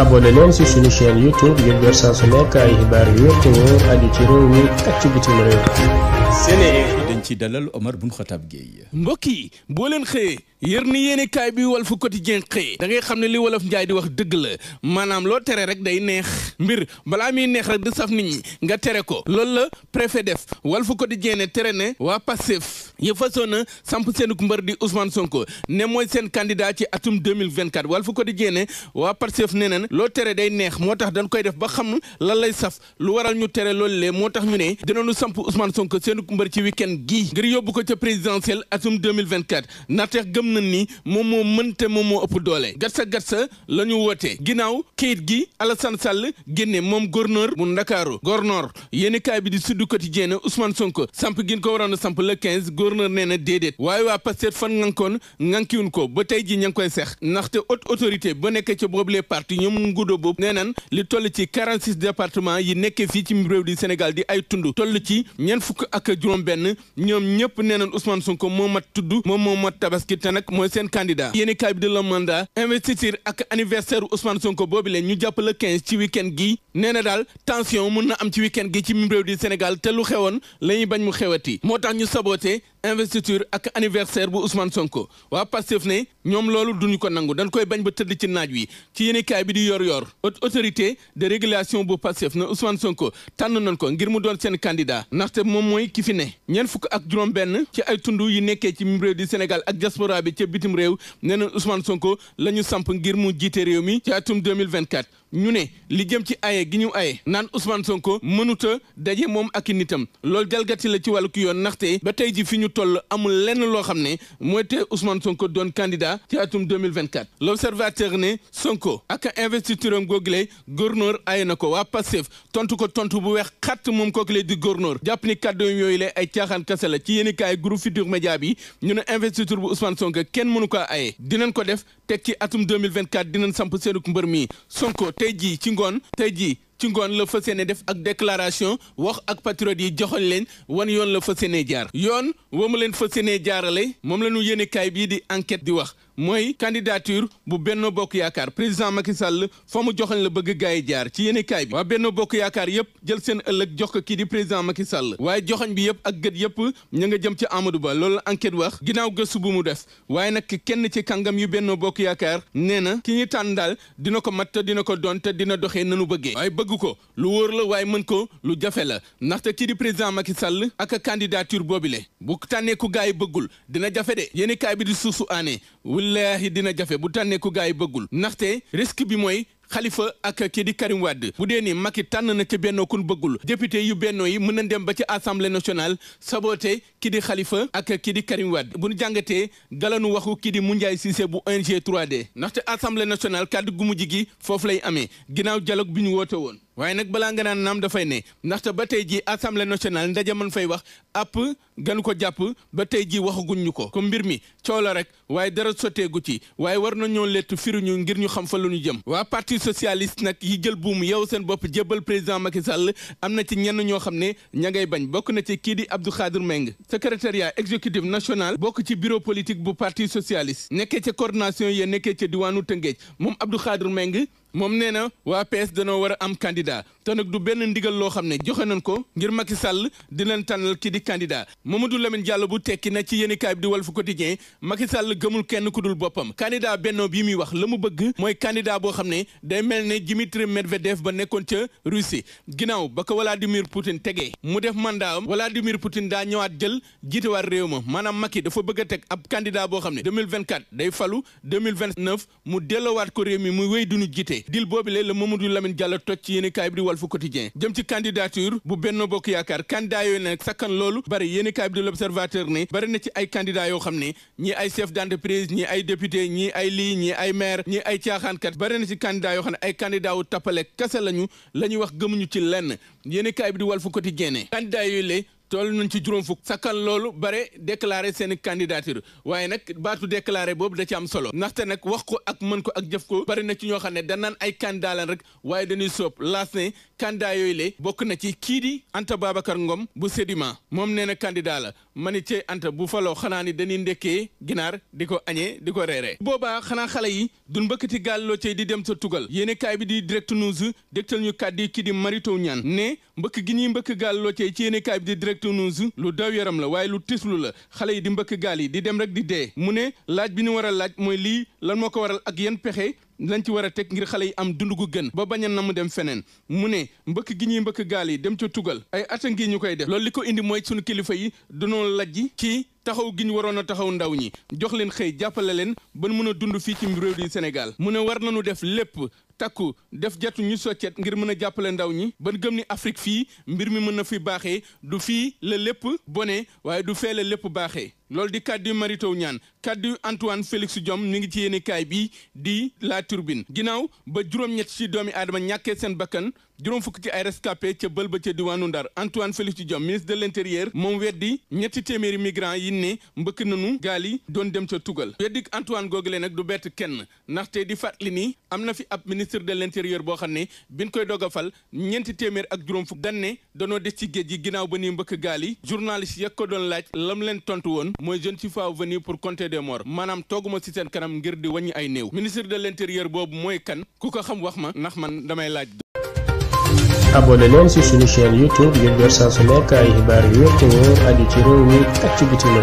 abonné leen ci suñu chaîne YouTube ngir jot saa su nekk ay xibaar yu wér te wóor aju ci réew mi ak ci bitim réew. dañ mbokk yi boo leen xëyee yër ni yéene kaay bi Walf Quotidien xëy da ngay xam ne li wolof njaay di wax dëgg la maanaam loo tere rek day neex mbir balaa muy neex rek di saf nit ñi nga tere ko loolu la préfet def Walf Quotidien ne tere ne waa Pastef yi fasoon na samp seen mbër di Ousmane Sonko ne mooy seen candidat ci atum 2024 Walf Quotidien ne waa Pastef nee na loo tere day neex moo tax dañ koy def ba xam lan lay saf lu waral ñu tere loolu lee moo tax mu ne dinañu samp Ousmane Sonko seen mbër ci week-end gii ngir yóbbu ko ca présidentielle atum 2024 ndaxte gëm nañ ni moom moo mën te moom moo ëpp doole gatsa gatsa la ñu woote ginnaaw kayit gi ala Alassane Sall génne moom gouverneur bu Ndakaaru gouverneur yéeni kaay bi di Sud Quotidien Ousmane Sonko samp gin ko waroon a samp le 15 gouverneur nee na déedéet waaye waa Pastef fan ngankoon ngankiwun ko ba tey ji ña ngi koy seex ndaxte haute autorité ba nekk ca boobu parti partis ñoom nguddo boobu nee nan li toll ci 46 département yi nekkee fii ci réew di Sénégal di ay tund toll ci ñeent fukk ak juróom benn ñoom ñëpp nee nan Ousmane Sonko moo mat tudd moom moom mat tabaski te nag mooy seen candidat yéeni kaay bi de la mandat investiture ak anniversaire Ousmane Sonko boobu leen ñu jàppale ci week-end nee na daal tension mën na am ci week-end gi ci réew di Sénégal te lu la ñuy bañ mu xewati moo tax ñu saboté investiture ak anniversaire bu Ousmane Sonko waa Pastef ne ñoom loolu duñu ko nangu dañ koy bañ ba tëdd ci naaj wi ci yéenekaay bi di yor yor autorité de régulation bu Pastef ne Ousmane Sonko tànn nañ ko ngir mu doon seen candidat ndaxte moom mooy ki fi ne ñeent fukk ak juróom benn ci ay tund yi nekkee ci réew di Sénégal ak diaspora bi ca bitim réew nee na Ousmane Sonko la ñu samp ngir mu jiite réew mi ci atum 2024 ñu ne li jëm ci aye gi ñu aye naan Ousmane Sonko mënuta daje moom ak i nitam loolu jalgati la ci wàllu ki yoon ndaxte ba tey ji fi ñu toll amul lenn loo xam ne mooy te Ousmane Sonko doon candidat ci atum 2024 l'observateur ne Sonko ak investiture am googule gouverneur aye na ko waa Pastef tontu ko tontu bu weex xatt moom kooku lay di gouverneur jàpp ni kàddu yooyu le ay caaxaan kase la ci yéen i kaay groupe Futurs Médias bi ñu ne investiture bu Ousmane Sonko kenn mënu ko aye dinañ ko def teg ci atum 2024 dinañ samp seenuk mbër mi Sonko tey jii ci ngoon tey jii ci ngoon la fa yéene def ak déclaration wax ak patriote yi joxoñ leen wan yoon la fa yéene jaar yoon wa mu leen fas yéene jaarale moom la ñu yéene kaay bii di enquête di wax mooy candidature bu benn Bokk Yaakaar président Macky Sall fa mu joxañ la bëgg gaay yi jaar ci yéene bi waa benn Bokk Yaakaar yëpp jël seen ëllëg jox ko kii di président Macky Sall waaye joxañ bi yëpp ak gët yëpp ña nga jëm ci Amadou Ba loolu enquête wax ginnaaw gësu bu mu def waaye nag kenn ci kàngam yi benn Bokk Yaakaar nee na ki ñu tànn daal dina ko mat dina ko doon te dina doxee nanu bëggee waaye bëgg ko lu wóor la waaye mën ko lu jafe la ndaxte kii di président Macky Sall ak candidature boobile bu tànnee ku yi bëggul dina jafe de yéene kaay bi di suusu wallaahi dina jafe bu tànnee ku gaa yi bëggul ndaxte risque bi mooy xalifa ak kii di Karim Wade bu dee ni Macky tànn na ci bennoo kun bëggul député yu bennoo yi mën na dem ba ci assemblée nationale sabote ki di Khalifa ak kii di Karim bu nu jàngatee galanu waxu kii di Moundiaye Cissé bu ONG 3D ndaxte assemblée nationale kàddu gu mujj gi foofu lay amee ginnaaw dialogue bi ñu woote woon. waaye nag balaa nga naan naam dafay ne ndaxte ba tey ji assemblée nationale ndaje man fay wax app ganu ko jàpp ba tey ji waxaguñ ñu ko. comme mbir mi coolo rek waaye dara sotteegu ci waaye war na ñoo lettu firuñu ngir ñu xam fa lu ñu jëm. waa parti socialiste nag yi jël buum yow seen bopp jébbal président Macky Sall am na ci ñenn ñoo xam ne ña ngay bañ bokk na ci kii di Abdou Khadir Meng. secrétariat exécutif national bokk ci bureau politique bu parti socialiste nekkee ca coordination yee nekkee ca diwaanu Tëngéej moom Abdou Khadre Meng moom nee na waa PS danoo war a am candidat te nag du benn ndigal loo xam ne joxe nañ ko ngir Macky Sall di leen tànnal kii di candidat Mamadou Lamine Diallo bu tekki na ci yéenekaay bi di Walf Quotidien Macky Sall gëmul kenn ku dul boppam candidat Benno bi muy wax la mu bëgg mooy candidat boo xam ne day mel ne Dmitri Medvedev ba nekkoon ca Russie ginnaaw ba ko Vladimir Poutine tegee mu def mandat am Vladimir Poutine daa ñëwaat jël jiitewaat réew ma maanaam Macky dafa bëgg a ab candidat boo xam ne 2024 day falu 2029 mu delloowaat ko réew mi mu wéy duñu jiite dil boobu la Mamadou Lamine Diallo Walf Quotidien jëm ci candidature bu benn Bokk Yaakaar candidat yooyu nag sakkan loolu bari yéen kaay bi de l'Observateur ne bari na ci ay candidat yoo xam ne ñi ay chef d'entreprise ñii ay député ñii ay lii ñii ay maire ñi ay caaxaankat bari na ci candidat yoo xam ne ay candidat wu tappale kese lañu la ñuy wax gëmuñu ci lenn yéen bi di wal Walf Quotidien ne candidat yooyu toll nañ ci juróom fukk sakkan loolu bare déclaré seeni candidature waaye nag baatu déclaré boobu da ci am solo ndaxte nag wax ko ak mën ko ak jëf ko bari na ci ñoo xam ne danaan ay candidat rek waaye dañuy soob laas ne candidat yooyu le bokk na ci kii di Anta Babacar ngoom bu Sedima moom nee na candidat la ma ni cee anta bu faloo xanaa ni dañuy ndekkee ginaar di ko añee di ko reere boobaa xanaa xale yi du mbëkkati gaal loo cay di dem sa tugal yéen kaay bi di direct news ñu kàddu yi kii di marito ñaan ne mbëkk gi ñuy mbëkk gaal loo cay ci yéen kaay bi di direct lu daw yaram la waaye lu tislu la xale yi di mbëkk gaal yi di dem rek di dee mu ne laaj bi ñu war a laaj mooy lii lan moo ko waral ak yan pexe lañ ci war a teg ngir xale yi am dund ku gën ba bañ a na mu dem feneen mu ne mbëkk gi ñuy mbëkk gaal yi dem ca tugal ay ata ngi ñu koy def loolu li ko indi mooy sunu kilifa yi dunoo lajji ci taxaw gi ñu waroon a taxaw ndaw ñi jox leen xëy jàppale leen ba mën a dund fii ci réew di Sénégal mu ne war na nañu def lépp takku def jatu ñu soccet ngir mën a jàppale ndaw ñi ban gëm ni Afrique fii mbir mi mën na fi baaxee du fii la lépp bone waaye du fee la lépp baaxee loolu di kàddu yu Mary Teuw Niane kàddu yu Antoine Félix Diome ñu ngi ci yéenekaay bi di La Tribune ginnaaw ba juróom-ñett ci doomi aadama ñàkkee seen bakkan juróom fuk ci ay rescapé ci bël ba ca ndar Antoine Félix Diome ministre de l'Intérieur, mom moom weddi ñetti téeméeri migrant yi ne mbëkk nanu gaal yi dem ci tugal weddik Antoine googule nak du bett kenn té di fàttali ni fi ab ministre de l'Intérieur, bo xamné biñ koy dog a fal ñeenti téeméer ak juróom fuk dañ ne danoo ci géej gi ginnaaw ba nuy journaliste yak ko doon laaj lam leen tontu won moy jeune ci faaw venu pour compter des morts manam tooguma ci sen kanam ngir di wàññi ay néw ministre de l'Intérieur bobu moy kan ku ko xam wax ma ndax man damay laaj abonné leen si suñu chaîne YouTube ngir jot saa su nekk ay xibaar yu wér te wóor aju ci réew mi ak ci bitim